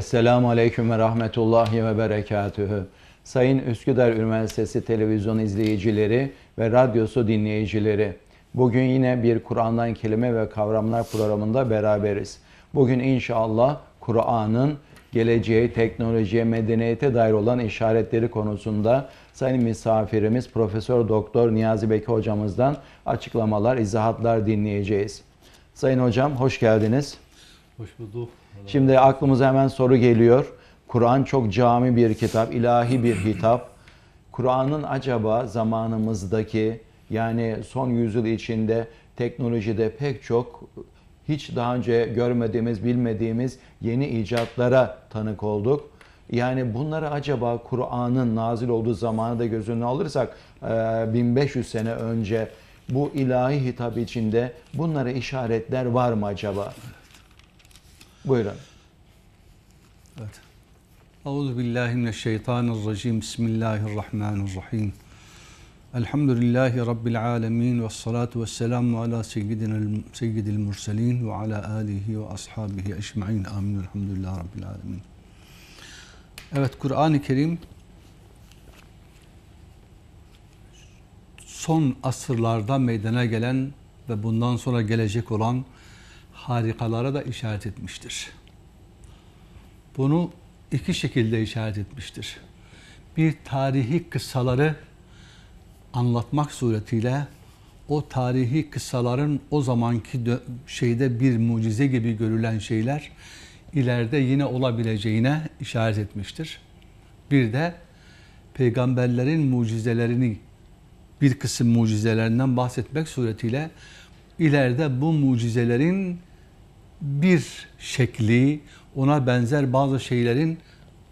Esselamu Aleyküm ve Rahmetullahi ve Berekatühü. Sayın Üsküdar Üniversitesi televizyon izleyicileri ve radyosu dinleyicileri. Bugün yine bir Kur'an'dan kelime ve kavramlar programında beraberiz. Bugün inşallah Kur'an'ın geleceğe, teknolojiye, medeniyete dair olan işaretleri konusunda sayın misafirimiz Profesör Doktor Niyazi Beki hocamızdan açıklamalar, izahatlar dinleyeceğiz. Sayın hocam hoş geldiniz. Hoş bulduk. Şimdi aklımıza hemen soru geliyor. Kur'an çok cami bir kitap, ilahi bir hitap. Kur'an'ın acaba zamanımızdaki yani son yüzyıl içinde teknolojide pek çok hiç daha önce görmediğimiz, bilmediğimiz yeni icatlara tanık olduk. Yani bunları acaba Kur'an'ın nazil olduğu zamanı da göz önüne alırsak 1500 sene önce bu ilahi hitap içinde bunlara işaretler var mı acaba? Buyurun. Evet. Euzu billahi mineşşeytanirracim. Bismillahirrahmanirrahim. Elhamdülillahi rabbil alamin ve salatu vesselamu ala seyyidina'l seyyidil murselin ve ala alihi ve ashabihi ecmaîn. Amin. Elhamdülillahi rabbil alamin. Evet Kur'an-ı Kerim son asırlarda meydana gelen ve bundan sonra gelecek olan harikalara da işaret etmiştir. Bunu iki şekilde işaret etmiştir. Bir tarihi kıssaları anlatmak suretiyle o tarihi kıssaların o zamanki şeyde bir mucize gibi görülen şeyler ileride yine olabileceğine işaret etmiştir. Bir de peygamberlerin mucizelerini bir kısım mucizelerinden bahsetmek suretiyle ileride bu mucizelerin bir şekli ona benzer bazı şeylerin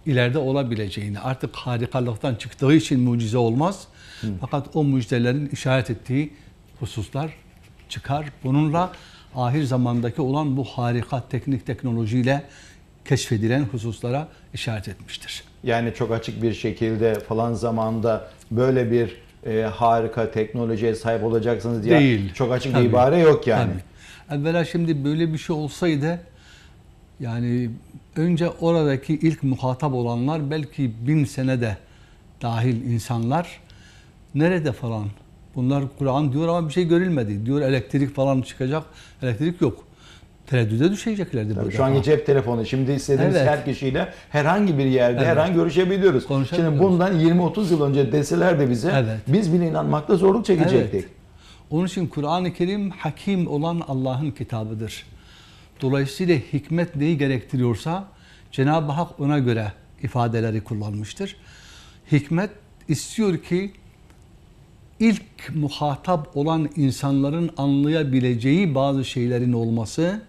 ileride olabileceğini, artık harikalıktan çıktığı için mucize olmaz. Hı. Fakat o mucizelerin işaret ettiği hususlar çıkar. Bununla ahir zamandaki olan bu harika teknik teknolojiyle keşfedilen hususlara işaret etmiştir. Yani çok açık bir şekilde falan zamanda böyle bir e, harika teknolojiye sahip olacaksınız diye Değil. çok açık tabii, bir ibare yok yani. Tabii. Evvela şimdi böyle bir şey olsaydı yani önce oradaki ilk muhatap olanlar belki bin sene de dahil insanlar nerede falan bunlar Kur'an diyor ama bir şey görülmedi. Diyor elektrik falan çıkacak. Elektrik yok tereddüde düşeceklerdi Tabii Şu anki cep telefonu şimdi istediğimiz evet. her kişiyle herhangi bir yerde evet. her görüşebiliyoruz. Şimdi bundan 20-30 yıl önce deseler de bize evet. biz bile inanmakta zorluk çekecektik. Evet. Onun için Kur'an-ı Kerim hakim olan Allah'ın kitabıdır. Dolayısıyla hikmet neyi gerektiriyorsa Cenab-ı Hak ona göre ifadeleri kullanmıştır. Hikmet istiyor ki ilk muhatap olan insanların anlayabileceği bazı şeylerin olması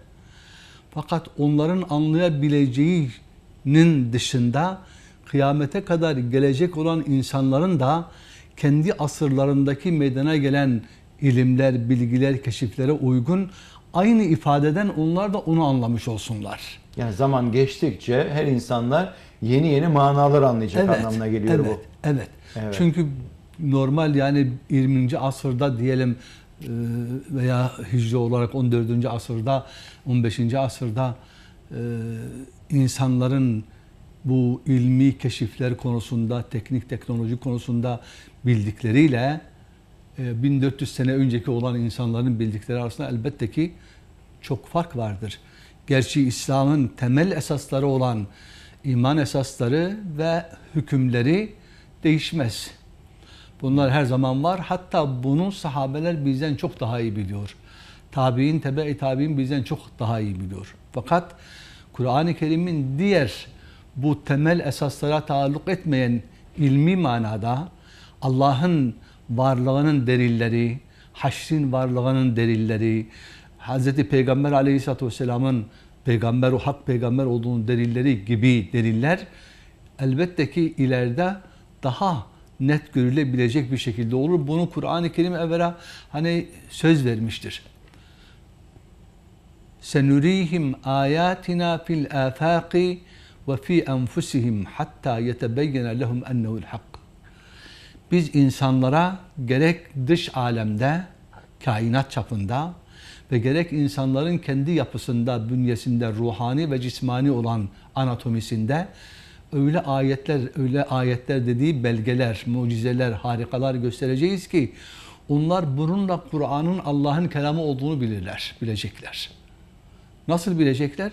fakat onların anlayabileceğinin dışında kıyamete kadar gelecek olan insanların da kendi asırlarındaki meydana gelen ilimler, bilgiler, keşiflere uygun aynı ifadeden onlar da onu anlamış olsunlar. Yani zaman geçtikçe her insanlar yeni yeni manalar anlayacak evet, anlamına geliyor evet, bu. Evet. evet. Çünkü normal yani 20. asırda diyelim e, veya hicri olarak 14. asırda 15. asırda e, insanların bu ilmi keşifler konusunda, teknik teknoloji konusunda bildikleriyle 1400 ee, sene önceki olan insanların bildikleri arasında elbette ki çok fark vardır. Gerçi İslam'ın temel esasları olan iman esasları ve hükümleri değişmez. Bunlar her zaman var. Hatta bunun sahabeler bizden çok daha iyi biliyor. Tabi'in, tebe-i tabi'in bizden çok daha iyi biliyor. Fakat Kur'an-ı Kerim'in diğer bu temel esaslara taalluk etmeyen ilmi manada Allah'ın varlığının delilleri, haşrin varlığının delilleri, Hz. Peygamber aleyhissalatü vesselamın peygamber, o hak peygamber olduğunun delilleri gibi deliller elbette ki ileride daha net görülebilecek bir şekilde olur. Bunu Kur'an-ı Kerim evvela hani söz vermiştir. Senurihim ayatina fil afaqi ve fi enfusihim hatta yetebeyyene lehum ennehu'l hak biz insanlara gerek dış alemde, kainat çapında ve gerek insanların kendi yapısında, bünyesinde, ruhani ve cismani olan anatomisinde öyle ayetler, öyle ayetler dediği belgeler, mucizeler, harikalar göstereceğiz ki onlar bununla Kur'an'ın Allah'ın kelamı olduğunu bilirler, bilecekler. Nasıl bilecekler?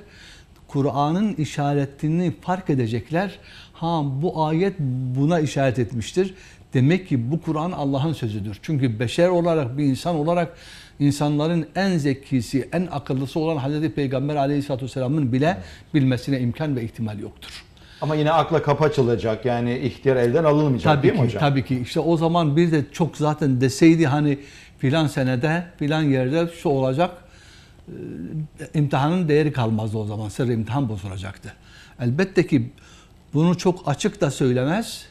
Kur'an'ın işaretini fark edecekler. Ha bu ayet buna işaret etmiştir. Demek ki bu Kur'an Allah'ın sözüdür. Çünkü beşer olarak bir insan olarak insanların en zekisi, en akıllısı olan Hazreti Peygamber Aleyhisselatü vesselam'ın bile bilmesine imkan ve ihtimal yoktur. Ama yine akla kapı açılacak yani ihtiyar elden alınmayacak tabii değil ki, hocam? Tabii ki İşte o zaman bir de çok zaten deseydi hani filan senede filan yerde şu olacak e, imtihanın değeri kalmazdı o zaman sırrı imtihan bozulacaktı. Elbette ki bunu çok açık da söylemez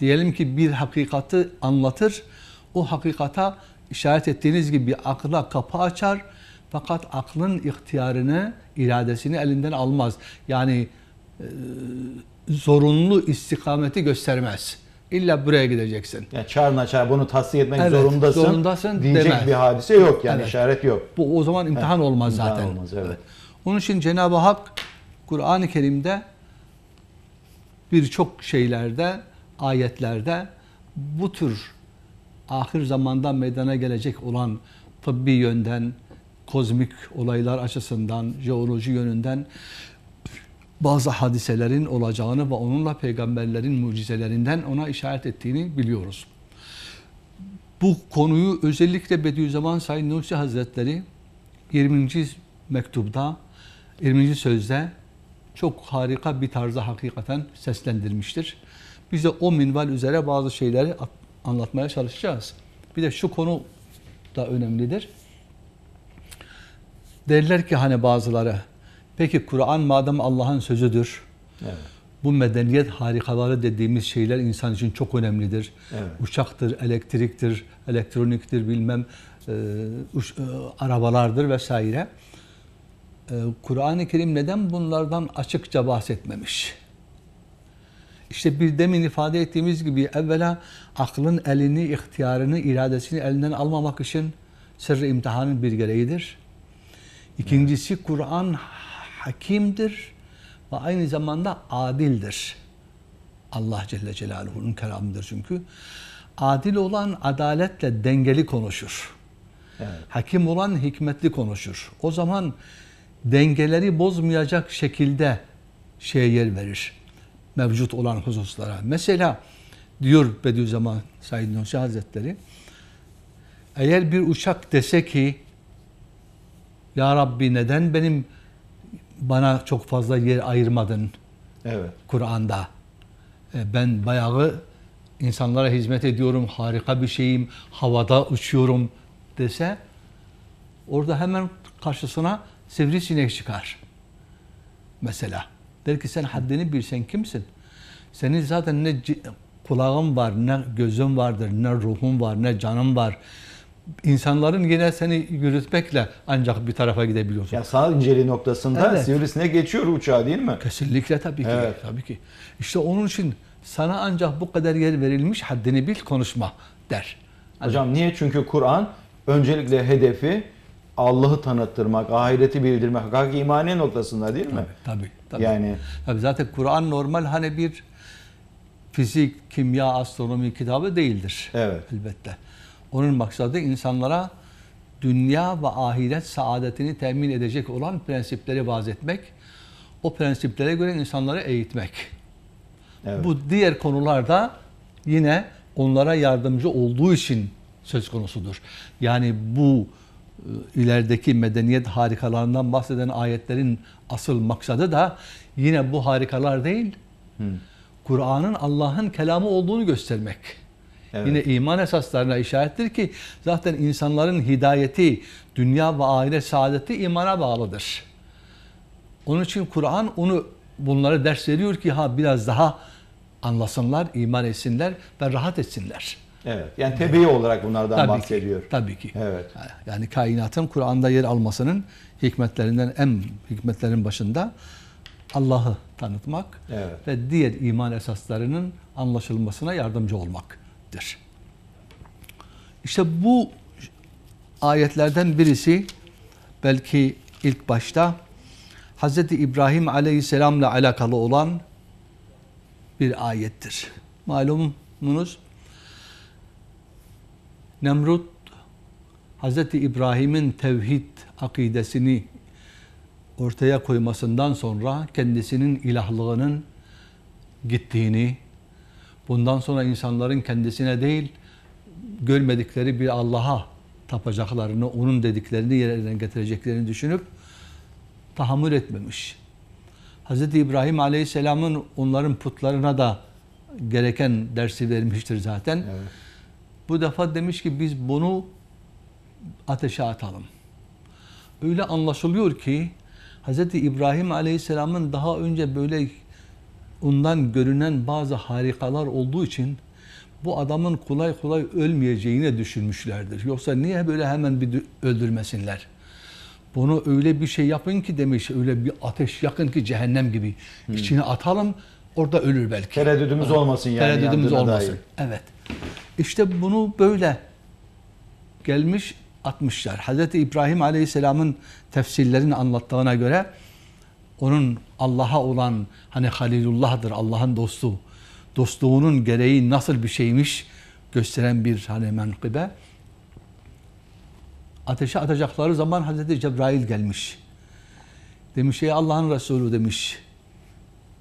diyelim ki bir hakikati anlatır. O hakikata işaret ettiğiniz gibi akla kapı açar. Fakat aklın ihtiyarını, iradesini elinden almaz. Yani e, zorunlu istikameti göstermez. İlla buraya gideceksin. Yani çağrına çağır bunu tasdik etmek evet, zorundasın, zorundasın diyecek demez. bir hadise yok yani evet. işaret yok. Bu o zaman imtihan evet. olmaz imtihan zaten. Olmaz, evet. evet. Onun için Cenab-ı Hak Kur'an-ı Kerim'de birçok şeylerde ayetlerde bu tür ahir zamanda meydana gelecek olan tıbbi yönden, kozmik olaylar açısından, jeoloji yönünden bazı hadiselerin olacağını ve onunla peygamberlerin mucizelerinden ona işaret ettiğini biliyoruz. Bu konuyu özellikle Bediüzzaman Said Nursi Hazretleri 20. mektupta, 20. sözde çok harika bir tarzda hakikaten seslendirmiştir. Biz de o minval üzere bazı şeyleri anlatmaya çalışacağız. Bir de şu konu da önemlidir. Derler ki hani bazıları, peki Kur'an madem Allah'ın sözüdür, evet. bu medeniyet harikaları dediğimiz şeyler insan için çok önemlidir. Evet. Uçaktır, elektriktir, elektroniktir, bilmem e, uç, e, arabalardır vesaire. E, Kur'an-ı Kerim neden bunlardan açıkça bahsetmemiş? İşte bir demin ifade ettiğimiz gibi evvela aklın elini, ihtiyarını, iradesini elinden almamak için sırrı imtihanın bir gereğidir. İkincisi Kur'an hakimdir ve aynı zamanda adildir. Allah Celle Celaluhu'nun kelamıdır çünkü. Adil olan adaletle dengeli konuşur. Evet. Hakim olan hikmetli konuşur. O zaman dengeleri bozmayacak şekilde şeye yer verir mevcut olan hususlara. Mesela diyor Bediüzzaman Said Nursi Hazretleri, eğer bir uçak dese ki, Ya Rabbi neden benim bana çok fazla yer ayırmadın evet. Kur'an'da? E, ben bayağı insanlara hizmet ediyorum, harika bir şeyim, havada uçuyorum dese, orada hemen karşısına sivrisinek çıkar. Mesela. Der ki sen haddini bil sen kimsin? Senin zaten ne kulağın var, ne gözün vardır, ne ruhun var, ne canın var. İnsanların yine seni yürütmekle ancak bir tarafa gidebiliyorsun. Ya sağ inceli noktasında evet. ne geçiyor uçağı değil mi? Kesinlikle tabii ki. Evet. Tabii ki. İşte onun için sana ancak bu kadar yer verilmiş haddini bil konuşma der. Hocam niye? Çünkü Kur'an öncelikle hedefi Allah'ı tanıttırmak, ahireti bildirmek, hak imani noktasında değil mi? Evet, tabii, tabii. Yani tabii zaten Kur'an normal hani bir fizik, kimya, astronomi kitabı değildir. Evet. Elbette. Onun maksadı insanlara dünya ve ahiret saadetini temin edecek olan prensipleri vaz etmek, o prensiplere göre insanları eğitmek. Evet. Bu diğer konularda yine onlara yardımcı olduğu için söz konusudur. Yani bu e, ilerideki medeniyet harikalarından bahseden ayetlerin asıl maksadı da yine bu harikalar değil, Kur'an'ın Allah'ın kelamı olduğunu göstermek. Evet. Yine iman esaslarına işarettir ki zaten insanların hidayeti, dünya ve aile saadeti imana bağlıdır. Onun için Kur'an onu bunları ders veriyor ki ha biraz daha anlasınlar, iman etsinler ve rahat etsinler. Evet. Yani tebii evet. olarak bunlardan tabii bahsediyor. Ki, tabii ki. Evet. Yani kainatın Kur'an'da yer almasının hikmetlerinden en hikmetlerin başında Allah'ı tanıtmak evet. ve diğer iman esaslarının anlaşılmasına yardımcı olmaktır. İşte bu ayetlerden birisi belki ilk başta Hz. İbrahim aleyhisselamla alakalı olan bir ayettir. Malumunuz Nemrut Hz. İbrahim'in tevhid akidesini ortaya koymasından sonra kendisinin ilahlığının gittiğini, bundan sonra insanların kendisine değil, görmedikleri bir Allah'a tapacaklarını, onun dediklerini yerine getireceklerini düşünüp tahammül etmemiş. Hz. İbrahim Aleyhisselam'ın onların putlarına da gereken dersi vermiştir zaten. Evet. Bu defa demiş ki biz bunu ateşe atalım. Öyle anlaşılıyor ki Hz. İbrahim Aleyhisselam'ın daha önce böyle ondan görünen bazı harikalar olduğu için bu adamın kolay kolay ölmeyeceğine düşünmüşlerdir. Yoksa niye böyle hemen bir öldürmesinler? Bunu öyle bir şey yapın ki demiş, öyle bir ateş yakın ki cehennem gibi. Hmm. İçine atalım, orada ölür belki. Tereddüdümüz olmasın yani. Tereddüdümüz olmasın. Dair. Evet. İşte bunu böyle gelmiş atmışlar. Hz. İbrahim Aleyhisselam'ın tefsirlerini anlattığına göre onun Allah'a olan hani Halilullah'dır Allah'ın dostu. Dostluğunun gereği nasıl bir şeymiş gösteren bir hani menkıbe. Ateşe atacakları zaman Hz. Cebrail gelmiş. Demiş ey Allah'ın Resulü demiş.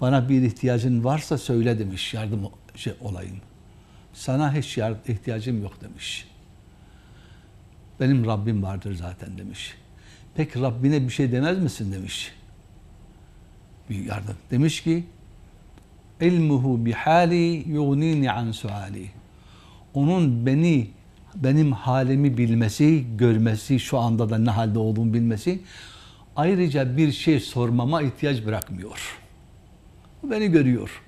Bana bir ihtiyacın varsa söyle demiş yardım şey olayım sana hiç ihtiyacım yok demiş. Benim Rabbim vardır zaten demiş. Pek Rabbine bir şey demez misin demiş. Bir yardım. Demiş ki ilmuhu bihali yughnini an suali. Onun beni benim halimi bilmesi, görmesi, şu anda da ne halde olduğumu bilmesi ayrıca bir şey sormama ihtiyaç bırakmıyor. Beni görüyor.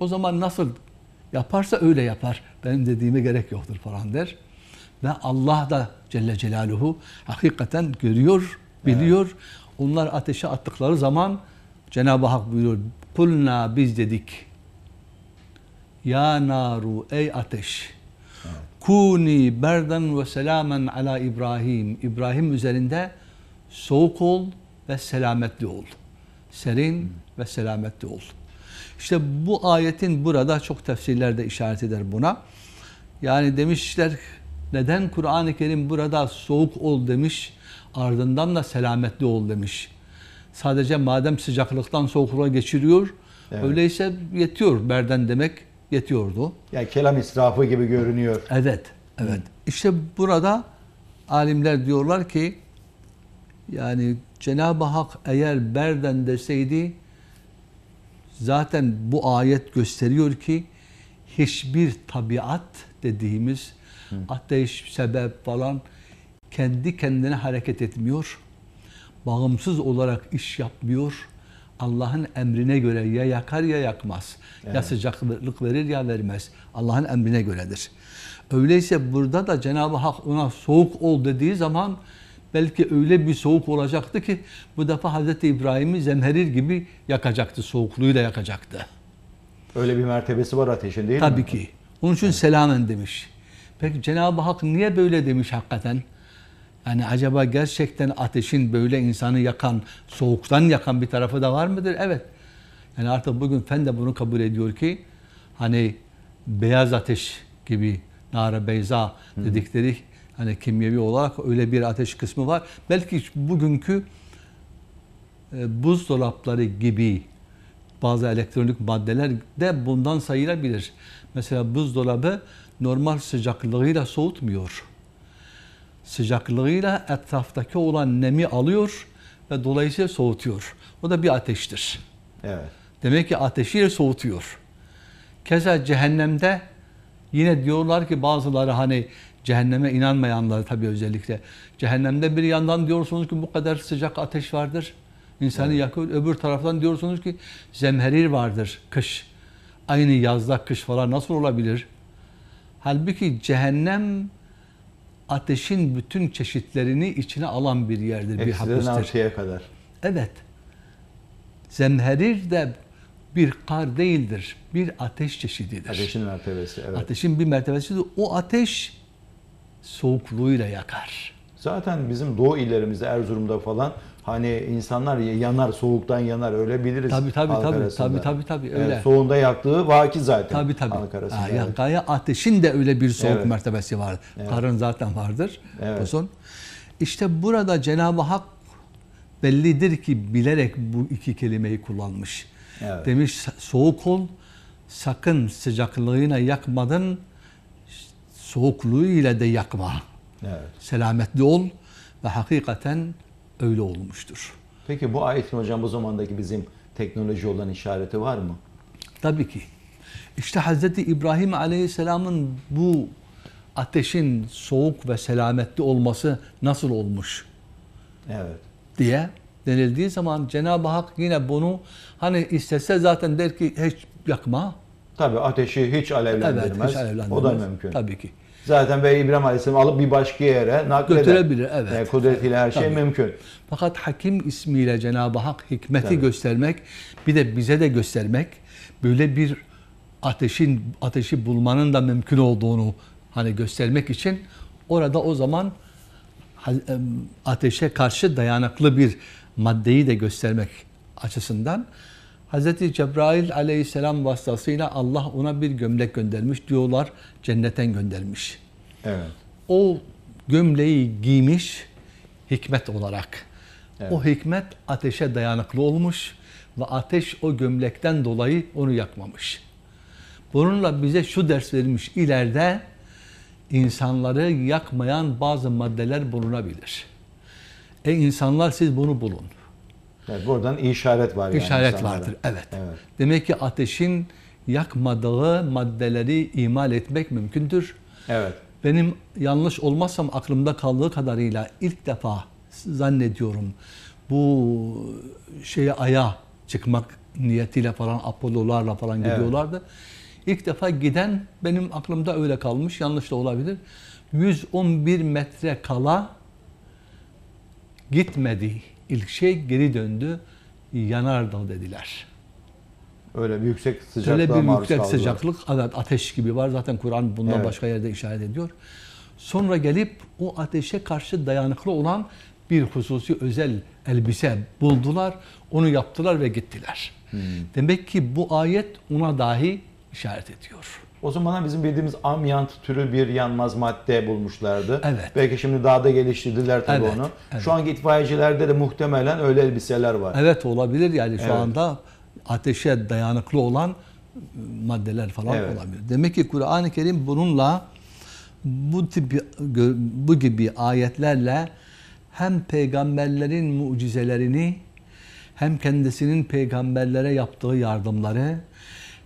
O zaman nasıl Yaparsa öyle yapar. Benim dediğime gerek yoktur falan der. Ve Allah da Celle Celaluhu hakikaten görüyor, biliyor. Evet. Onlar ateşe attıkları zaman Cenab-ı Hak buyuruyor. Kulna biz dedik. Ya naru ey ateş. Evet. Kuni berden ve selamen ala İbrahim. İbrahim üzerinde soğuk ol ve selametli ol. Serin ve selametli ol. İşte bu ayetin burada çok tefsirler de işaret eder buna. Yani demişler neden Kur'an-ı Kerim burada soğuk ol demiş ardından da selametli ol demiş. Sadece madem sıcaklıktan soğukluğa geçiriyor evet. öyleyse yetiyor berden demek yetiyordu. Yani kelam israfı gibi görünüyor. Evet, evet. İşte burada alimler diyorlar ki yani Cenab-ı Hak eğer berden deseydi Zaten bu ayet gösteriyor ki hiçbir tabiat dediğimiz Hı. ateş, sebep falan kendi kendine hareket etmiyor. Bağımsız olarak iş yapmıyor. Allah'ın emrine göre ya yakar ya yakmaz. Evet. Ya sıcaklık verir ya vermez. Allah'ın emrine göredir. Öyleyse burada da Cenab-ı Hak ona soğuk ol dediği zaman Belki öyle bir soğuk olacaktı ki bu defa Hazreti İbrahim'i zemherir gibi yakacaktı, soğukluğuyla yakacaktı. Öyle bir mertebesi var ateşin değil Tabii mi? Tabii ki. Onun için evet. selamen demiş. Peki Cenab-ı Hak niye böyle demiş hakikaten? Yani acaba gerçekten ateşin böyle insanı yakan, soğuktan yakan bir tarafı da var mıdır? Evet. Yani artık bugün fen de bunu kabul ediyor ki hani beyaz ateş gibi nara beyza dedikleri Hani kimyevi olarak öyle bir ateş kısmı var. Belki bugünkü e, buzdolapları gibi bazı elektronik maddeler de bundan sayılabilir. Mesela buzdolabı normal sıcaklığıyla soğutmuyor. Sıcaklığıyla etraftaki olan nemi alıyor ve dolayısıyla soğutuyor. O da bir ateştir. Evet. Demek ki ateşiyle soğutuyor. Keza cehennemde yine diyorlar ki bazıları hani Cehenneme inanmayanlar tabii özellikle. Cehennemde bir yandan diyorsunuz ki bu kadar sıcak ateş vardır. İnsanı evet. yakıyor. Öbür taraftan diyorsunuz ki zemherir vardır kış. Aynı yazda kış falan nasıl olabilir? Halbuki cehennem ateşin bütün çeşitlerini içine alan bir yerdir. Eksiden bir hapistır. artıya kadar. Evet. Zemherir de bir kar değildir. Bir ateş çeşididir. Ateşin mertebesi. Evet. Ateşin bir mertebesidir. O ateş soğukluğuyla yakar. Zaten bizim doğu illerimizde Erzurum'da falan hani insanlar yanar soğuktan yanar öyle biliriz. Tabii tabii halk tabii, arasında. tabii tabii tabii öyle. Evet, soğunda yaktığı vaki zaten. Tabii tabii. Halk Ha, yakaya ateşin de öyle bir soğuk evet. mertebesi var. Evet. Karın zaten vardır. Evet. Uzun. İşte burada Cenab-ı Hak bellidir ki bilerek bu iki kelimeyi kullanmış. Evet. Demiş soğuk ol, sakın sıcaklığına yakmadın Soğukluğu ile de yakma. Evet. Selametli ol ve hakikaten öyle olmuştur. Peki bu ayetin hocam bu zamandaki bizim teknoloji olan işareti var mı? Tabii ki. İşte Hz. İbrahim Aleyhisselam'ın bu ateşin soğuk ve selametli olması nasıl olmuş? Evet. Diye denildiği zaman Cenab-ı Hak yine bunu hani istese zaten der ki hiç yakma. Tabii ateşi hiç alevlendirmez. Evet, hiç alevlendirmez. O da mümkün. Tabii ki. Zaten bey İbrahim Aleyhisselam alıp bir başka yere nakleder. Götürebilir, evet. Yani kudretiyle her şey Tabii. mümkün. Fakat hakim ismiyle Cenab-ı Hak hikmeti Tabii. göstermek, bir de bize de göstermek, böyle bir ateşin ateşi bulmanın da mümkün olduğunu hani göstermek için orada o zaman ateşe karşı dayanıklı bir maddeyi de göstermek açısından Hz. Cebrail aleyhisselam vasıtasıyla Allah ona bir gömlek göndermiş diyorlar. Cennetten göndermiş. Evet. O gömleği giymiş hikmet olarak. Evet. O hikmet ateşe dayanıklı olmuş ve ateş o gömlekten dolayı onu yakmamış. Bununla bize şu ders verilmiş ileride insanları yakmayan bazı maddeler bulunabilir. E insanlar siz bunu bulun. Evet, buradan işaret var. İşaret yani vardır, evet. evet. Demek ki ateşin yakmadığı maddeleri imal etmek mümkündür. Evet. Benim yanlış olmazsam aklımda kaldığı kadarıyla ilk defa zannediyorum bu şeye aya çıkmak niyetiyle falan Apollo'larla falan gidiyorlardı. Evet. İlk defa giden benim aklımda öyle kalmış. Yanlış da olabilir. 111 metre kala gitmedi ilk şey geri döndü. Yanardağ dediler. Öyle bir yüksek sıcaklık. Öyle bir yüksek kaldılar. sıcaklık evet ateş gibi var. Zaten Kur'an bundan evet. başka yerde işaret ediyor. Sonra gelip o ateşe karşı dayanıklı olan bir hususi özel elbise buldular. Onu yaptılar ve gittiler. Hmm. Demek ki bu ayet ona dahi işaret ediyor. O zamanlar bizim bildiğimiz amyant türü bir yanmaz madde bulmuşlardı. Evet. Belki şimdi daha da geliştirdiler tabii evet, onu. Evet. Şu anki itfaiyecilerde de muhtemelen öyle elbiseler var. Evet olabilir yani şu evet. anda ateşe dayanıklı olan ıı, maddeler falan evet. olabilir. Demek ki Kur'an-ı Kerim bununla bu tip bu gibi ayetlerle hem peygamberlerin mucizelerini hem kendisinin peygamberlere yaptığı yardımları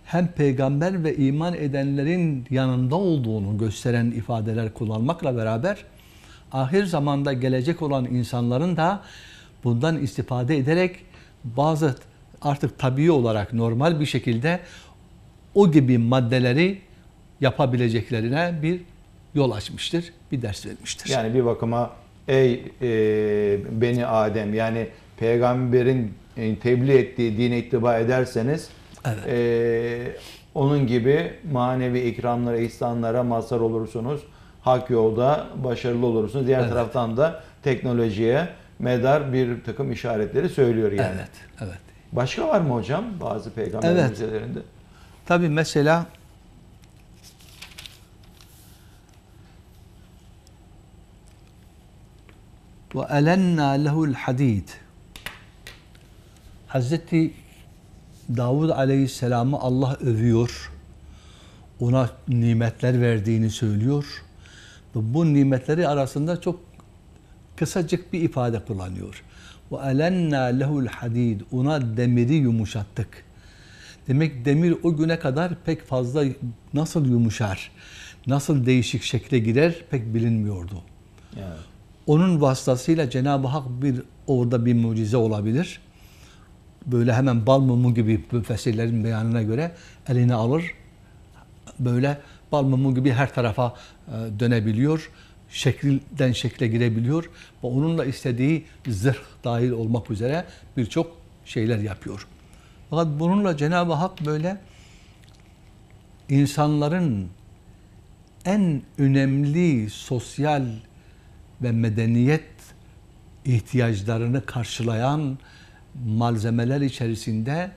hem peygamber ve iman edenlerin yanında olduğunu gösteren ifadeler kullanmakla beraber ahir zamanda gelecek olan insanların da bundan istifade ederek bazı artık tabii olarak normal bir şekilde o gibi maddeleri yapabileceklerine bir yol açmıştır, bir ders vermiştir. Yani bir bakıma ey e, beni Adem yani peygamberin e, tebliğ ettiği dine ittiba ederseniz Evet. Ee, onun gibi manevi ikramlara, ihsanlara mazhar olursunuz. Hak yolda başarılı olursunuz. Diğer evet. taraftan da teknolojiye medar bir takım işaretleri söylüyor yani. Evet, evet. Başka var mı hocam bazı peygamber evet. müzelerinde? Tabii mesela ve elenna lehul hadid. Hazreti Davud Aleyhisselam'ı Allah övüyor. Ona nimetler verdiğini söylüyor. Bu nimetleri arasında çok kısacık bir ifade kullanıyor. Ve elenna lehul hadid. Ona demiri yumuşattık. Demek demir o güne kadar pek fazla nasıl yumuşar, nasıl değişik şekle girer pek bilinmiyordu. Evet. Onun vasıtasıyla Cenab-ı Hak bir orada bir mucize olabilir böyle hemen bal mumu gibi müfessirlerin beyanına göre eline alır. Böyle bal mumu gibi her tarafa e, dönebiliyor. Şekilden şekle girebiliyor ve onunla istediği zırh dahil olmak üzere birçok şeyler yapıyor. Fakat bununla Cenab-ı Hak böyle insanların en önemli sosyal ve medeniyet ihtiyaçlarını karşılayan malzemeler içerisinde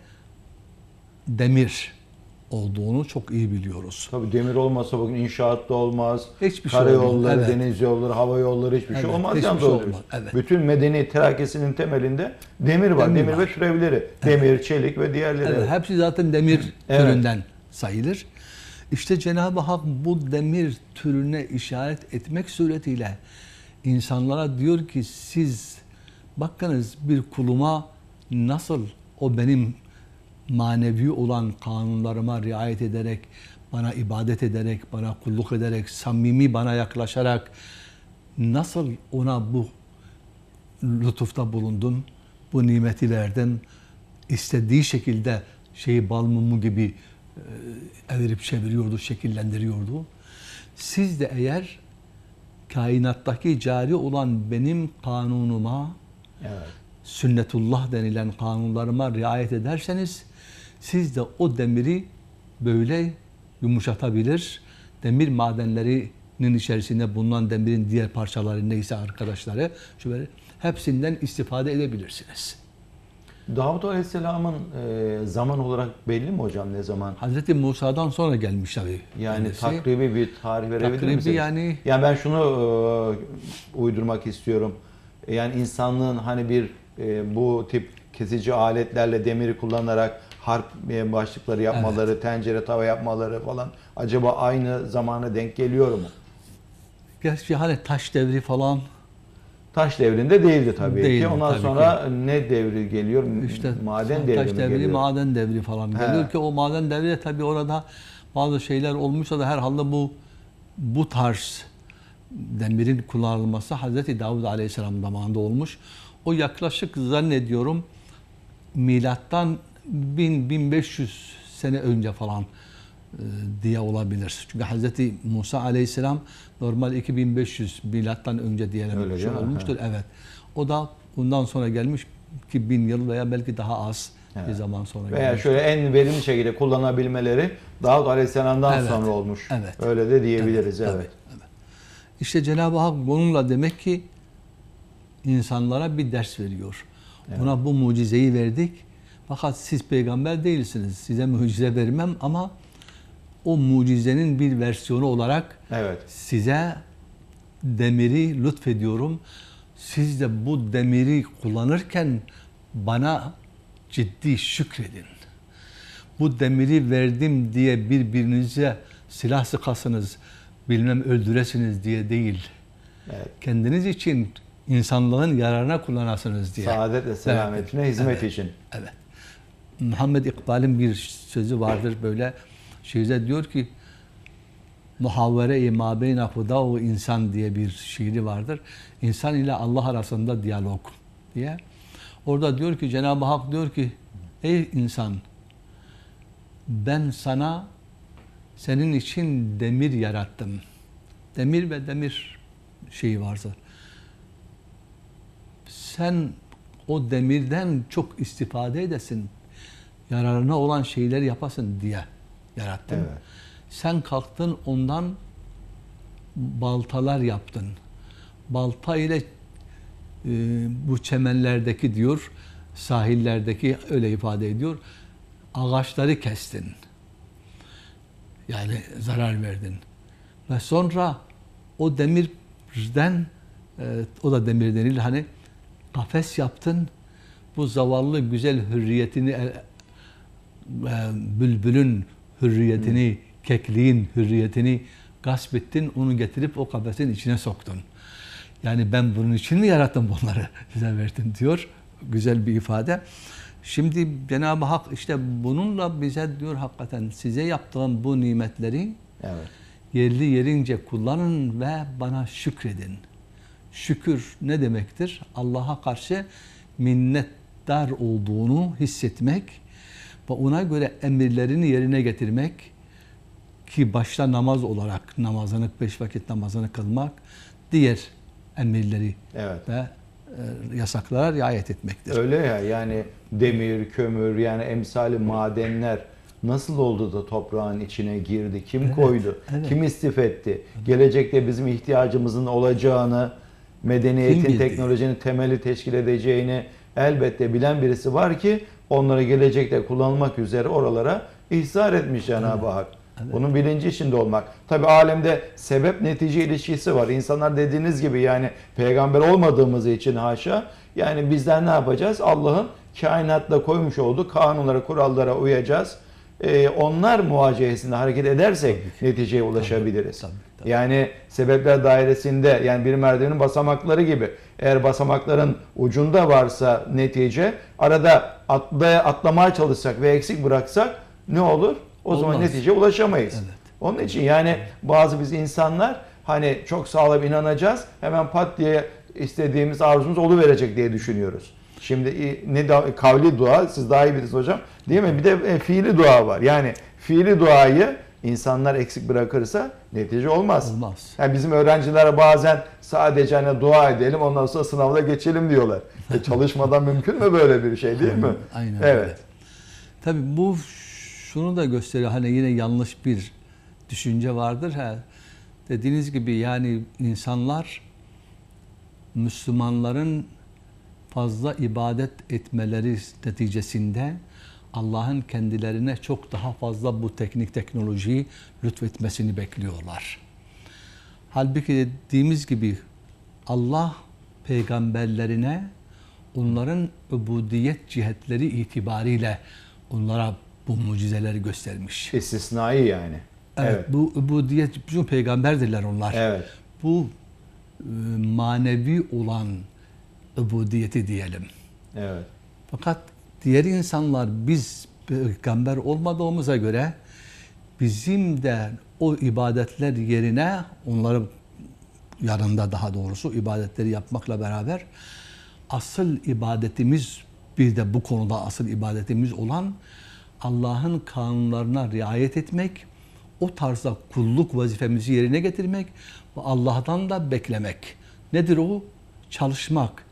demir olduğunu çok iyi biliyoruz. Tabii demir olmasa bugün inşaat da olmaz. Hiçbir şey Karayolları, şey olmaz. Evet. deniz yolları, hava yolları hiçbir şey evet, şey olmaz. Hiçbir şey olmaz. Evet. Bütün medeni terakesinin temelinde demir var. Demir, demir var. ve türevleri. Evet. Demir, çelik ve diğerleri. Evet, hepsi zaten demir evet. türünden sayılır. İşte Cenab-ı Hak bu demir türüne işaret etmek suretiyle insanlara diyor ki siz bakınız bir kuluma nasıl o benim manevi olan kanunlarıma riayet ederek, bana ibadet ederek, bana kulluk ederek, samimi bana yaklaşarak nasıl ona bu lütufta bulundun, bu nimeti verdin, istediği şekilde şeyi bal mumu gibi e, evirip çeviriyordu, şekillendiriyordu. Siz de eğer kainattaki cari olan benim kanunuma evet sünnetullah denilen kanunlarıma riayet ederseniz siz de o demiri böyle yumuşatabilir. Demir madenlerinin içerisinde bulunan demirin diğer parçaları neyse arkadaşları şöyle hepsinden istifade edebilirsiniz. Davut Aleyhisselam'ın e, zaman olarak belli mi hocam ne zaman? Hazreti Musa'dan sonra gelmiş tabi. Yani kendisi. takribi bir tarih verebilir takribi misiniz? yani... Yani ben şunu e, uydurmak istiyorum. Yani insanlığın hani bir ee, bu tip kesici aletlerle demiri kullanarak harp e, başlıkları yapmaları, evet. tencere tava yapmaları falan acaba aynı zamana denk geliyor mu? Gerçi hani taş devri falan taş devrinde değildi tabii Değildi, ki. Ondan tabii sonra ki. ne devri geliyor? İşte maden devri taş devri, geliyor? maden devri falan He. geliyor ki o maden devri tabii orada bazı şeyler olmuşsa da herhalde bu bu tarz demirin kullanılması Hazreti Davud Aleyhisselam zamanında olmuş. O yaklaşık zannediyorum milattan 1000-1500 sene önce falan e, diye olabilir. Çünkü Hz. Musa aleyhisselam normal 2500 milattan önce diyelim Öyle şey olmuştur. Evet. O da bundan sonra gelmiş ki bin yıl veya belki daha az evet. bir zaman sonra Veya gelmiştir. şöyle en verimli şekilde kullanabilmeleri Davud aleyhisselamdan evet. sonra olmuş. Evet. Öyle de diyebiliriz. Evet. evet. evet. İşte Cenab-ı Hak bununla demek ki insanlara bir ders veriyor. Evet. Ona bu mucizeyi verdik. Fakat siz peygamber değilsiniz. Size mucize vermem ama o mucizenin bir versiyonu olarak evet. size demiri lütfediyorum. Siz de bu demiri kullanırken bana ciddi şükredin. Bu demiri verdim diye birbirinize silah sıkasınız, bilmem öldüresiniz diye değil. Evet. Kendiniz için insanlığın yararına kullanasınız diye. Saadet ve selametine evet. hizmet evet. için. Evet. Muhammed İkbal'in bir sözü vardır böyle. Şiirde diyor ki muhavvere-i mabeyne o insan diye bir şiiri vardır. İnsan ile Allah arasında diyalog diye. Orada diyor ki Cenab-ı Hak diyor ki ey insan ben sana senin için demir yarattım. Demir ve demir şeyi vardır sen o demirden çok istifade edesin, yararına olan şeyler yapasın diye yarattım. Evet. Sen kalktın ondan baltalar yaptın. Balta ile e, bu çemenlerdeki diyor, sahillerdeki öyle ifade ediyor, ağaçları kestin. Yani zarar verdin. Ve sonra o demirden, e, o da demir denil hani, kafes yaptın. Bu zavallı güzel hürriyetini, e, e, bülbülün hürriyetini, hmm. kekliğin hürriyetini gasp ettin. Onu getirip o kafesin içine soktun. Yani ben bunun için mi yarattım bunları size verdim diyor. Güzel bir ifade. Şimdi Cenab-ı Hak işte bununla bize diyor hakikaten size yaptığım bu nimetleri evet. yerli yerince kullanın ve bana şükredin şükür ne demektir? Allah'a karşı minnettar olduğunu hissetmek ve ona göre emirlerini yerine getirmek ki başta namaz olarak namazını, beş vakit namazını kılmak, diğer emirleri evet. ve e, yasaklara riayet etmektir. Öyle ya yani demir, kömür yani emsali madenler nasıl oldu da toprağın içine girdi, kim evet, koydu, evet. kim istif etti, evet. gelecekte bizim ihtiyacımızın olacağını medeniyetin, teknolojinin temeli teşkil edeceğini elbette bilen birisi var ki onları gelecekte kullanmak üzere oralara ihsar etmiş Cenab-ı Hak. Bunun bilinci içinde olmak. Tabi alemde sebep netice ilişkisi var. İnsanlar dediğiniz gibi yani peygamber olmadığımız için haşa yani bizden ne yapacağız? Allah'ın kainatta koymuş olduğu kanunlara, kurallara uyacağız. Ee, onlar muvacihesinde hareket edersek neticeye ulaşabiliriz. tabii. Tabii. Yani sebepler dairesinde yani bir merdivenin basamakları gibi. Eğer basamakların ucunda varsa netice arada atlaya, atlamaya çalışsak ve eksik bıraksak ne olur? O Olmaz. zaman netice ulaşamayız. Evet. Onun için yani bazı biz insanlar hani çok sağlam inanacağız hemen pat diye istediğimiz arzumuz verecek diye düşünüyoruz. Şimdi ne kavli dua siz daha iyi bilirsiniz hocam. Değil mi? Bir de e, fiili dua var. Yani fiili duayı insanlar eksik bırakırsa netice olmaz. Olmaz. Yani bizim öğrenciler bazen sadece hani dua edelim ondan sonra sınavda geçelim diyorlar. E çalışmadan mümkün mü böyle bir şey değil mi? Aynen. Evet. Öyle. Tabii bu şunu da gösteriyor hani yine yanlış bir düşünce vardır ha. Dediğiniz gibi yani insanlar Müslümanların fazla ibadet etmeleri neticesinde Allah'ın kendilerine çok daha fazla bu teknik teknolojiyi lütfetmesini bekliyorlar. Halbuki dediğimiz gibi Allah peygamberlerine onların ubudiyet cihetleri itibariyle onlara bu mucizeleri göstermiş. İstisnai yani. Evet, evet. bu ubudiyet bütün peygamberdirler onlar. Evet. Bu e, manevi olan ubudiyeti diyelim. Evet. Fakat Diğer insanlar biz peygamber olmadığımıza göre bizim de o ibadetler yerine onların yanında daha doğrusu ibadetleri yapmakla beraber asıl ibadetimiz bir de bu konuda asıl ibadetimiz olan Allah'ın kanunlarına riayet etmek, o tarzda kulluk vazifemizi yerine getirmek ve Allah'tan da beklemek. Nedir o? Çalışmak,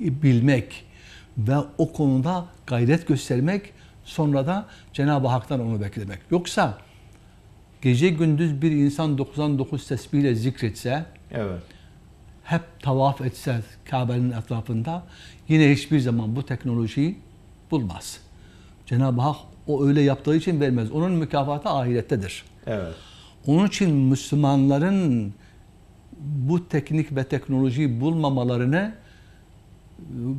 bilmek, ve o konuda gayret göstermek, sonra da Cenab-ı Hak'tan onu beklemek. Yoksa gece gündüz bir insan 99 tesbihle zikretse, evet. hep tavaf etse Kabe'nin etrafında yine hiçbir zaman bu teknolojiyi bulmaz. Cenab-ı Hak o öyle yaptığı için vermez. Onun mükafatı ahirettedir. Evet. Onun için Müslümanların bu teknik ve teknolojiyi bulmamalarını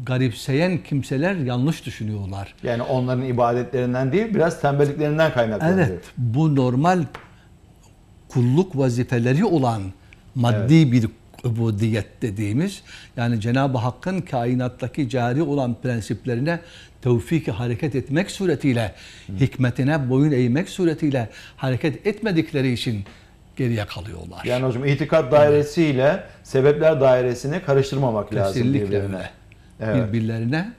garipseyen kimseler yanlış düşünüyorlar. Yani onların ibadetlerinden değil biraz tembelliklerinden kaynaklanıyor. Evet bu normal kulluk vazifeleri olan maddi evet. bir ubudiyet dediğimiz yani Cenab-ı Hakk'ın kainattaki cari olan prensiplerine tevfik hareket etmek suretiyle Hı. hikmetine boyun eğmek suretiyle hareket etmedikleri için geriye kalıyorlar. Yani hocam itikat dairesiyle evet. sebepler dairesini karıştırmamak Kesinlikle lazım Kesinlikle evet. birbirlerine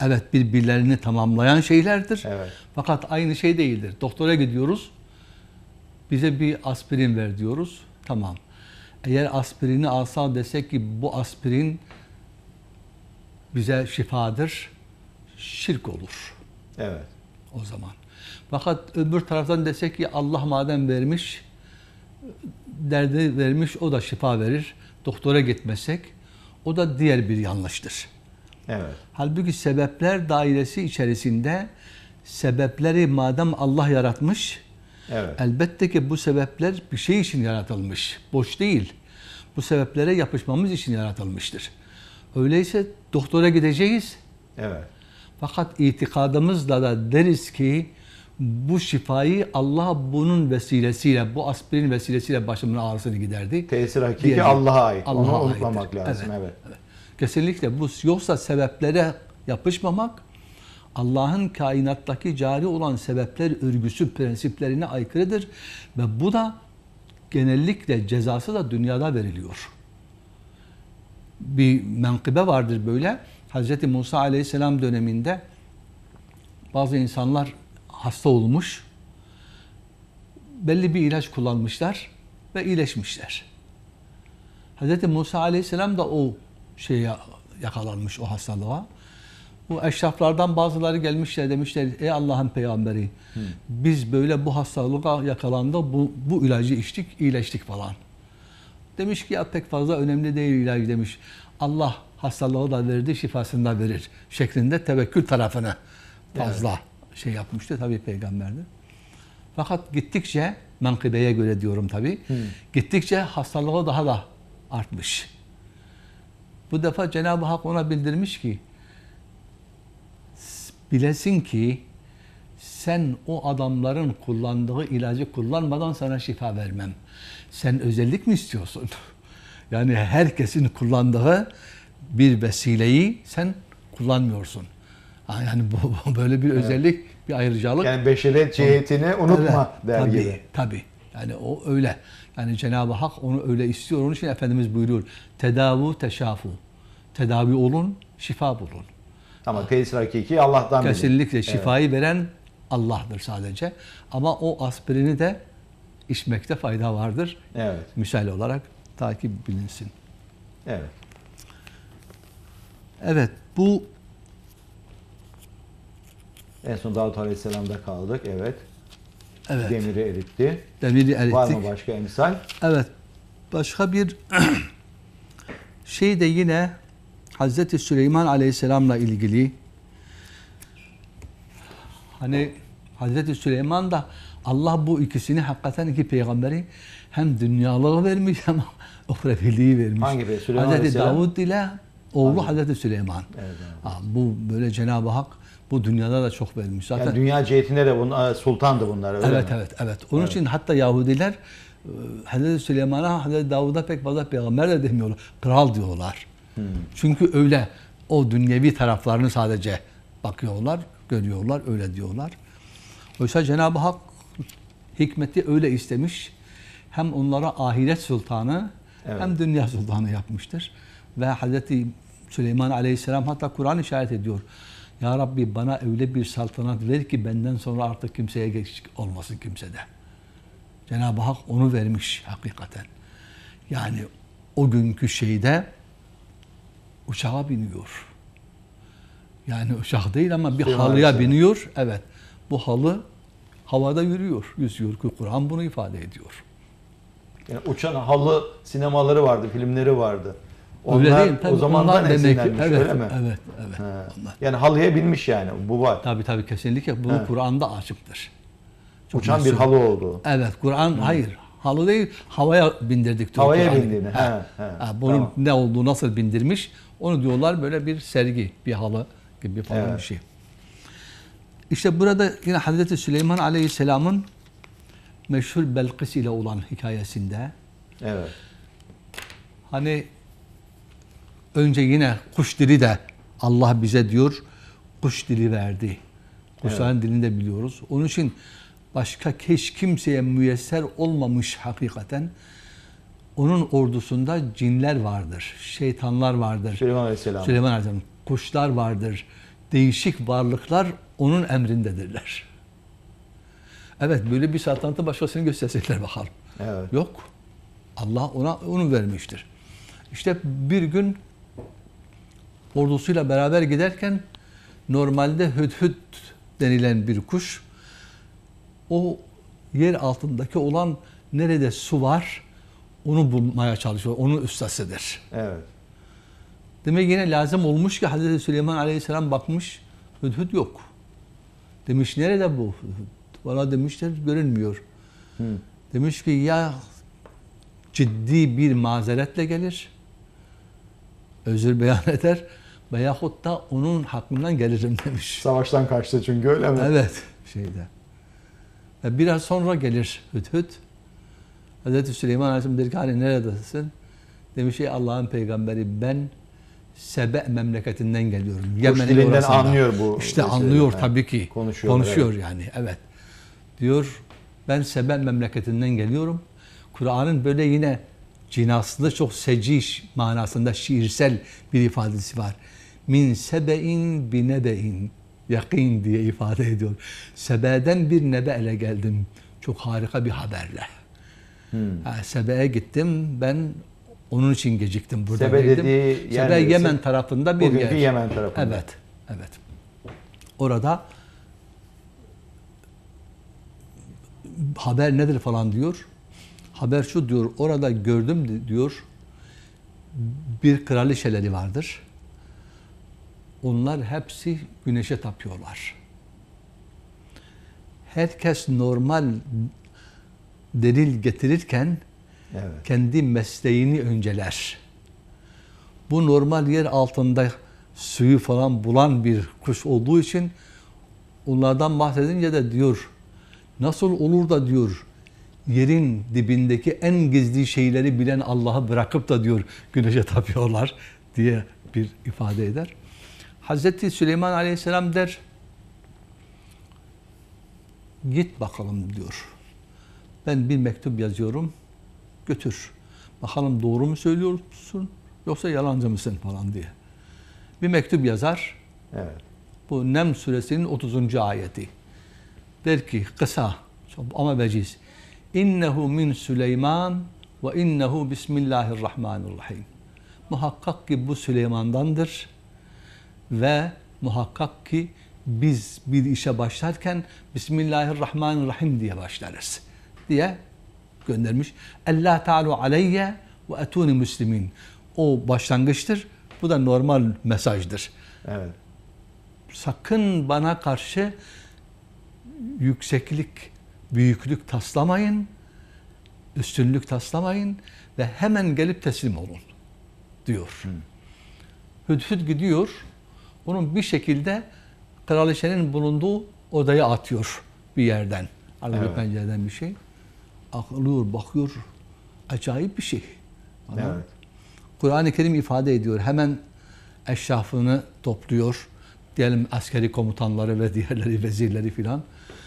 evet birbirlerini tamamlayan şeylerdir. Evet. Fakat aynı şey değildir. Doktora gidiyoruz. Bize bir aspirin ver diyoruz. Tamam. Eğer aspirini alsa desek ki bu aspirin bize şifadır, şirk olur. Evet. O zaman. Fakat öbür taraftan desek ki Allah madem vermiş, derdi vermiş, o da şifa verir. Doktora gitmesek, o da diğer bir yanlıştır. Evet. Halbuki sebepler dairesi içerisinde sebepleri madem Allah yaratmış, evet. elbette ki bu sebepler bir şey için yaratılmış, boş değil. Bu sebeplere yapışmamız için yaratılmıştır. Öyleyse doktora gideceğiz. Evet. Fakat itikadımızla da deriz ki bu şifayı Allah bunun vesilesiyle, bu aspirin vesilesiyle başımın ağrısını giderdi. Tesir hakiki diyecek. Allah'a ait. Allah Onu aittir. unutmamak lazım. Evet, evet. evet. Kesinlikle bu yoksa sebeplere yapışmamak Allah'ın kainattaki cari olan sebepler örgüsü prensiplerine aykırıdır ve bu da genellikle cezası da dünyada veriliyor. Bir menkıbe vardır böyle. Hz. Musa aleyhisselam döneminde bazı insanlar hasta olmuş. Belli bir ilaç kullanmışlar ve iyileşmişler. Hz. Musa aleyhisselam da o şeye yakalanmış o hastalığa. Bu eşraflardan bazıları gelmişler demişler ey Allah'ın peygamberi Hı. biz böyle bu hastalığa yakalandık bu, bu ilacı içtik iyileştik falan. Demiş ki ya pek fazla önemli değil ilacı demiş. Allah hastalığı da verdi şifasını da verir şeklinde tevekkül tarafına fazla evet şey yapmıştı tabii peygamberdi Fakat gittikçe menkıbeye göre diyorum tabii. Hmm. Gittikçe hastalığı daha da artmış. Bu defa Cenab-ı Hak ona bildirmiş ki bilesin ki sen o adamların kullandığı ilacı kullanmadan sana şifa vermem. Sen özellik mi istiyorsun? Yani herkesin kullandığı bir vesileyi sen kullanmıyorsun. Yani bu, böyle bir evet. özellik, bir ayrıcalık. Yani beşeret cihetini unutma evet, der tabii, gibi. Tabii. Yani o öyle. Yani Cenab-ı Hak onu öyle istiyor. Onun için Efendimiz buyuruyor. Tedavu teşafu. Tedavi olun, şifa bulun. Ama tesir hakiki Allah'tan Kesinlikle şifayı evet. veren Allah'tır sadece. Ama o aspirini de içmekte fayda vardır. Evet. Misal olarak takip bilinsin. Evet. Evet bu en son Davut Aleyhisselam'da kaldık. Evet. Evet. Demiri eritti. Demiri erittik. Var mı başka emsal? Evet. Başka bir şey de yine Hazreti Süleyman Aleyhisselam'la ilgili. Hani Hazreti Süleyman da Allah bu ikisini hakikaten iki peygamberi hem dünyalığı vermiş hem uhrebiliği vermiş. Hangi be? Süleyman Hazreti Davud ile oğlu Hazreti Süleyman. Evet, evet. Bu böyle Cenab-ı Hak bu dünyada da çok verilmiş. Zaten yani dünya cihetinde de bun, sultandı bunlar öyle Evet mi? evet evet. Onun evet. için hatta Yahudiler e, Hazreti Süleyman'a, Hazreti Davud'a pek fazla peygamber de demiyorlar. Kral diyorlar. Hmm. Çünkü öyle o dünyevi taraflarını sadece bakıyorlar, görüyorlar, öyle diyorlar. Oysa Cenab-ı Hak hikmeti öyle istemiş. Hem onlara ahiret sultanı evet. hem dünya sultanı yapmıştır. Ve Hazreti Süleyman Aleyhisselam hatta Kur'an işaret ediyor. Ya Rabbi bana öyle bir saltanat ver ki benden sonra artık kimseye geç olmasın kimsede. Cenab-ı Hak onu vermiş hakikaten. Yani o günkü şeyde uçağa biniyor. Yani uçak değil ama bir Süleyman halıya Aleyhisselam. biniyor. Evet. Bu halı havada yürüyor, yüzüyor. Kur'an bunu ifade ediyor. Yani uçan halı sinemaları vardı, filmleri vardı. Onlar, öyle değil tabii. O zamandan onlar demek ki, evet, öyle mi? Evet, evet. Onlar. Yani halıya binmiş yani bu var. Tabii tabii kesinlikle. Bu Kur'an'da açıktır. Çok Uçan mesul. bir halı oldu. Evet, Kur'an hayır. Halı değil, havaya bindirdik. havaya bindiğini. He, he, he, bunun tamam. ne olduğu, nasıl bindirmiş onu diyorlar böyle bir sergi, bir halı gibi falan evet. bir şey. İşte burada yine Hazreti Süleyman Aleyhisselam'ın meşhur Belkıs ile olan hikayesinde evet. hani önce yine kuş dili de Allah bize diyor kuş dili verdi. Kuşların evet. dilini de biliyoruz. Onun için başka keş kimseye müyesser olmamış hakikaten onun ordusunda cinler vardır, şeytanlar vardır. Süleyman Aleyhisselam. Süleyman Aleyhisselam. Kuşlar vardır. Değişik varlıklar onun emrindedirler. Evet böyle bir satrantı başkasını gösterecekler bakalım. Evet. Yok. Allah ona onu vermiştir. İşte bir gün ordusuyla beraber giderken normalde hüdhüd denilen bir kuş o yer altındaki olan nerede su var onu bulmaya çalışıyor. onu üstasidir. Evet. Demek yine lazım olmuş ki Hazreti Süleyman Aleyhisselam bakmış hüdhüd yok. Demiş nerede bu Bana demişler görünmüyor. Hı. Demiş ki ya ciddi bir mazeretle gelir özür beyan eder veyahut da onun hakkından gelirim demiş. Savaştan kaçtı çünkü öyle mi? Evet şeyde. Ve biraz sonra gelir Hüdhüd. Hz. Süleyman Aleyhisselam der ki hani neredesin? Demiş ki Allah'ın peygamberi ben Sebe memleketinden geliyorum. Yemen'in dilinden orasında. anlıyor bu. İşte anlıyor yani. tabii ki. Konuşuyor. Konuşuyor evet. yani evet. Diyor ben Sebe memleketinden geliyorum. Kur'an'ın böyle yine cinasında çok seciş manasında şiirsel bir ifadesi var. Min sebe'in bi nebe'in yakin diye ifade ediyor. Sebe'den bir nebe ele geldim. Çok harika bir haberle. Hmm. Yani Sebe'ye gittim. Ben onun için geciktim burada. Sebe gittim. dediği Sebe yer Yemen tarafında bir yer. Yemen tarafında. Evet. Evet. Orada haber nedir falan diyor. Haber şu diyor, orada gördüm diyor, bir kraliçeleri vardır. Onlar hepsi güneşe tapıyorlar. Herkes normal delil getirirken evet. kendi mesleğini önceler. Bu normal yer altında suyu falan bulan bir kuş olduğu için onlardan bahsedince de diyor nasıl olur da diyor yerin dibindeki en gizli şeyleri bilen Allah'ı bırakıp da diyor güneşe tapıyorlar diye bir ifade eder. Hazreti Süleyman aleyhisselam der git bakalım diyor. Ben bir mektup yazıyorum götür. Bakalım doğru mu söylüyorsun yoksa yalancı mısın falan diye. Bir mektup yazar. Evet. Bu Nem suresinin 30. ayeti. Der ki kısa ama veciz. İnnehu min Süleyman ve innehu bismillahirrahmanirrahim. Muhakkak ki bu Süleyman'dandır ve muhakkak ki biz bir işe başlarken Bismillahirrahmanirrahim diye başlarız diye göndermiş. Allah ta'alu aleyye ve etuni müslimin. O başlangıçtır. Bu da normal mesajdır. Evet. Sakın bana karşı yükseklik büyüklük taslamayın, üstünlük taslamayın ve hemen gelip teslim olun diyor. Hı. Hüdhüd gidiyor, onun bir şekilde kraliçenin bulunduğu odaya atıyor bir yerden. Arada evet. pencereden bir şey. Akılıyor, bakıyor. Acayip bir şey. Evet. Kur'an-ı Kerim ifade ediyor. Hemen eşrafını topluyor. Diyelim askeri komutanları ve diğerleri, vezirleri filan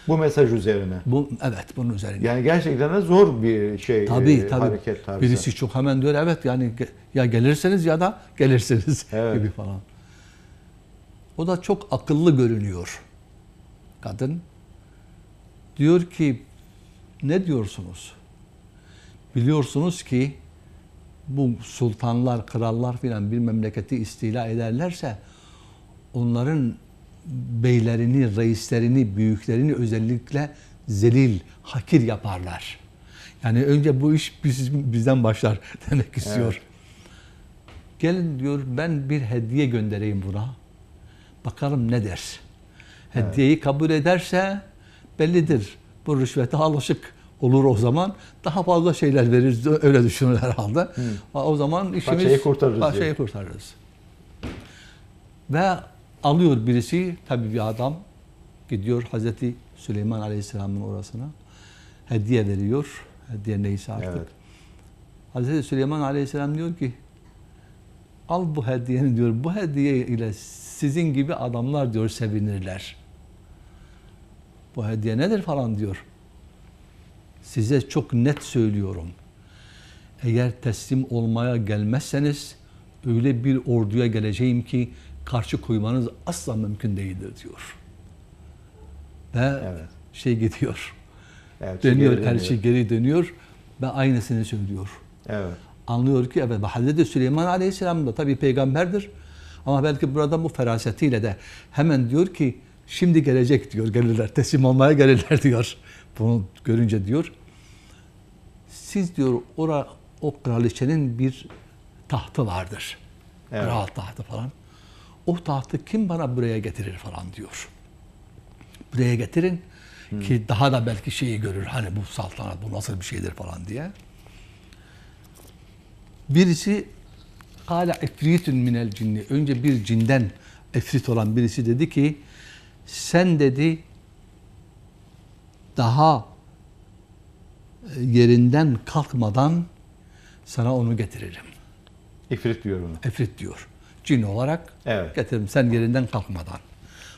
bu mesaj üzerine. Bu evet bunun üzerine. Yani gerçekten de zor bir şey e, tabii, e, tabii. hareket tarzı. Birisi çok hemen diyor evet yani ya gelirseniz ya da gelirsiniz evet. gibi falan. O da çok akıllı görünüyor kadın. Diyor ki ne diyorsunuz? Biliyorsunuz ki bu sultanlar, krallar filan bir memleketi istila ederlerse onların beylerini, reislerini, büyüklerini özellikle zelil, hakir yaparlar. Yani önce bu iş bizden başlar demek istiyor. Evet. Gelin diyor ben bir hediye göndereyim buna. Bakalım ne der. Hediyeyi evet. kabul ederse bellidir. Bu rüşvete alışık olur o zaman. Daha fazla şeyler veririz. Öyle düşünür herhalde. Hı. O zaman işimiz... Paçayı kurtarırız. Paçayı kurtarırız. Ve Alıyor birisi, tabi bir adam gidiyor Hazreti Süleyman Aleyhisselam'ın orasına. Hediye veriyor. Hediye neyse artık. Evet. Hazreti Süleyman Aleyhisselam diyor ki al bu hediyeni diyor. Bu hediye ile sizin gibi adamlar diyor sevinirler. Bu hediye nedir falan diyor. Size çok net söylüyorum. Eğer teslim olmaya gelmezseniz öyle bir orduya geleceğim ki karşı koymanız asla mümkün değildir diyor. Ve evet. şey gidiyor. Evet, şey dönüyor, her şey geri dönüyor ve aynısını söylüyor. Evet. Anlıyor ki evet Hazreti Süleyman Aleyhisselam da tabii peygamberdir. Ama belki burada bu ferasetiyle de hemen diyor ki şimdi gelecek diyor gelirler teslim olmaya gelirler diyor. Bunu görünce diyor siz diyor ora o kraliçenin bir tahtı vardır. Evet. Kral tahtı falan o tahtı kim bana buraya getirir falan diyor. Buraya getirin hmm. ki daha da belki şeyi görür. Hani bu saltanat bu nasıl bir şeydir falan diye. Birisi Kale ifritün minel cinni. Önce bir cinden ifrit olan birisi dedi ki sen dedi daha e, yerinden kalkmadan sana onu getiririm. İfrit diyor bunu. İfrit diyor cin olarak evet. getirdim sen yerinden kalkmadan.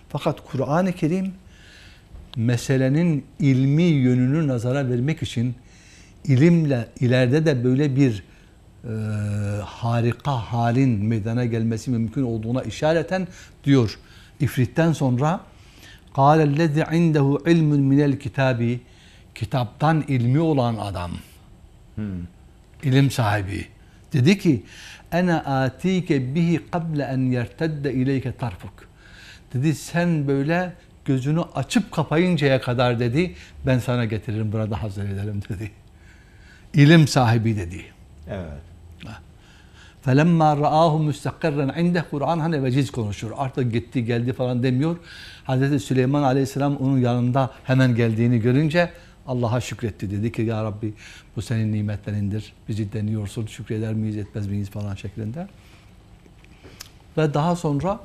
Fakat Kur'an-ı Kerim meselenin ilmi yönünü nazara vermek için ilimle ileride de böyle bir e, harika halin meydana gelmesi mümkün olduğuna işareten diyor. İfritten sonra قَالَ الَّذِي عِنْدَهُ عِلْمٌ مِنَ الْكِتَابِ Kitaptan ilmi olan adam, hmm. ilim sahibi dedi ki ene atike bihi kable en yertedde ileyke tarfuk. Dedi sen böyle gözünü açıp kapayıncaya kadar dedi ben sana getiririm burada hazır ederim dedi. İlim sahibi dedi. Evet. فَلَمَّا رَآهُ مُسْتَقِرًا عِنْدَهُ Kur'an hani veciz konuşur. Artık gitti geldi falan demiyor. Hz. Süleyman aleyhisselam onun yanında hemen geldiğini görünce Allah'a şükretti. Dedi ki ya Rabbi bu senin nimetlerindir. Bizi deniyorsun. Şükreder miyiz etmez miyiz falan şeklinde. Ve daha sonra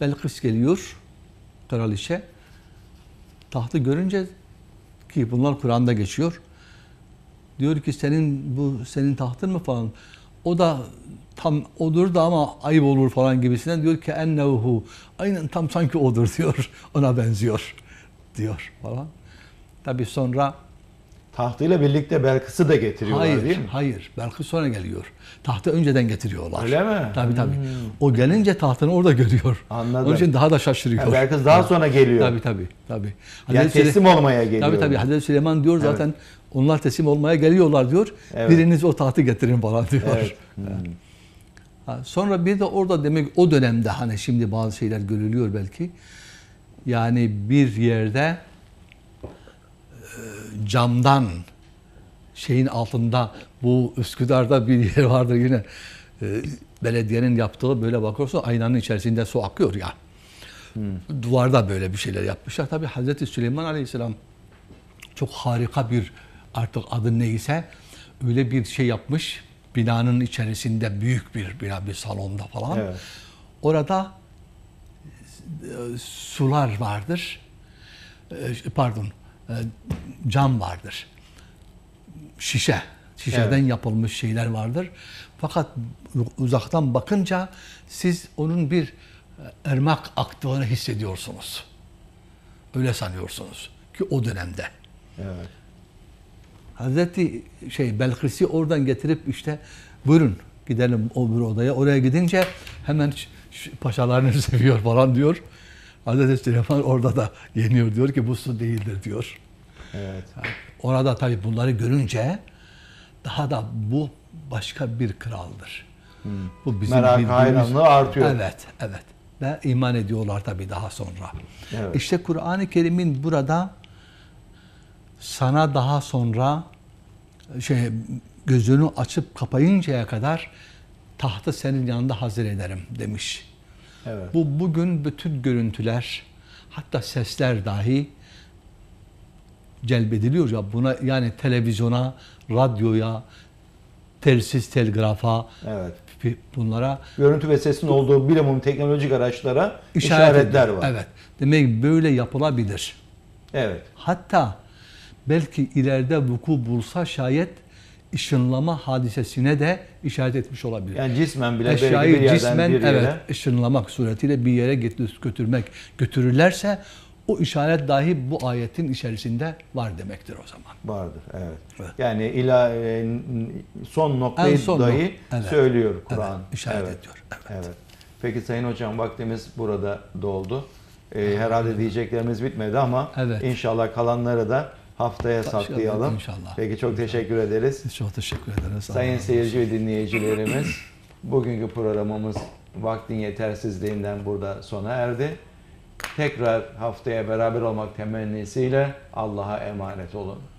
Belkıs geliyor kraliçe. Tahtı görünce ki bunlar Kur'an'da geçiyor. Diyor ki senin bu senin tahtın mı falan. O da tam odur da ama ayıp olur falan gibisinden diyor ki ennehu aynen tam sanki odur diyor. Ona benziyor diyor falan. Tabi sonra Tahtıyla birlikte Belkıs'ı da getiriyorlar hayır, değil mi? Hayır, Belkıs sonra geliyor. Tahtı önceden getiriyorlar. Öyle mi? tabi tabi Hmm. O gelince tahtını orada görüyor. Anladım. Onun için daha da şaşırıyor. Yani Belkıs daha sonra geliyor. tabi tabi tabi Hazreti yani teslim Süleyman, olmaya geliyor. Tabii tabii. Hazreti Süleyman diyor evet. zaten onlar teslim olmaya geliyorlar diyor. Evet. Biriniz o tahtı getirin falan diyor. Evet. Hmm. sonra bir de orada demek o dönemde hani şimdi bazı şeyler görülüyor belki. Yani bir yerde camdan şeyin altında bu Üsküdar'da bir yer vardır yine e, belediyenin yaptığı böyle bakıyorsun aynanın içerisinde su akıyor ya. Hmm. Duvarda böyle bir şeyler yapmışlar. Tabi Hazreti Süleyman Aleyhisselam çok harika bir artık adı neyse öyle bir şey yapmış. Binanın içerisinde büyük bir bina bir salonda falan. Evet. Orada e, sular vardır. E, pardon e, cam vardır. Şişe. Şişeden evet. yapılmış şeyler vardır. Fakat uzaktan bakınca siz onun bir e, ermak aktığını hissediyorsunuz. Öyle sanıyorsunuz ki o dönemde. Evet. Hazreti şey Belkıs'ı oradan getirip işte buyurun gidelim o bir odaya. Oraya gidince hemen paşalarını seviyor falan diyor. Hazreti Süleyman orada da yeniyor diyor ki bu su değildir diyor. Evet. orada tabii bunları görünce daha da bu başka bir kraldır. Hmm. Bu bizim Merak bildiğimiz... hayranlığı artıyor. Evet, evet. Ve iman ediyorlar tabii daha sonra. Evet. İşte Kur'an-ı Kerim'in burada sana daha sonra şey gözünü açıp kapayıncaya kadar tahtı senin yanında hazır ederim demiş. Evet. Bu bugün bütün görüntüler hatta sesler dahi celbediliyor ya buna yani televizyona, radyoya, telsiz telgrafa evet. bunlara görüntü ve sesin olduğu bilimum teknolojik araçlara işaret işaretler ediyor. var. Evet. Demek böyle yapılabilir. Evet. Hatta belki ileride vuku bulsa şayet ışınlama hadisesine de işaret etmiş olabilir. Yani cismen bile Eşyayı bir yerden cismen, bir yere... Evet, ışınlamak suretiyle bir yere götürmek, götürürlerse o işaret dahi bu ayetin içerisinde var demektir o zaman. Vardır, evet. evet. Yani ila e, son noktayı en son dahi nok- evet. söylüyor Kur'an. Evet, işaret evet. ediyor. Evet. evet. Peki Sayın Hocam vaktimiz burada doldu. Ee, herhalde diyeceklerimiz bitmedi ama evet. inşallah kalanları da haftaya Başka saklayalım. Inşallah. Peki çok inşallah. teşekkür ederiz. çok teşekkür ederiz. Sayın seyirci ve dinleyicilerimiz bugünkü programımız vaktin yetersizliğinden burada sona erdi. Tekrar haftaya beraber olmak temennisiyle Allah'a emanet olun.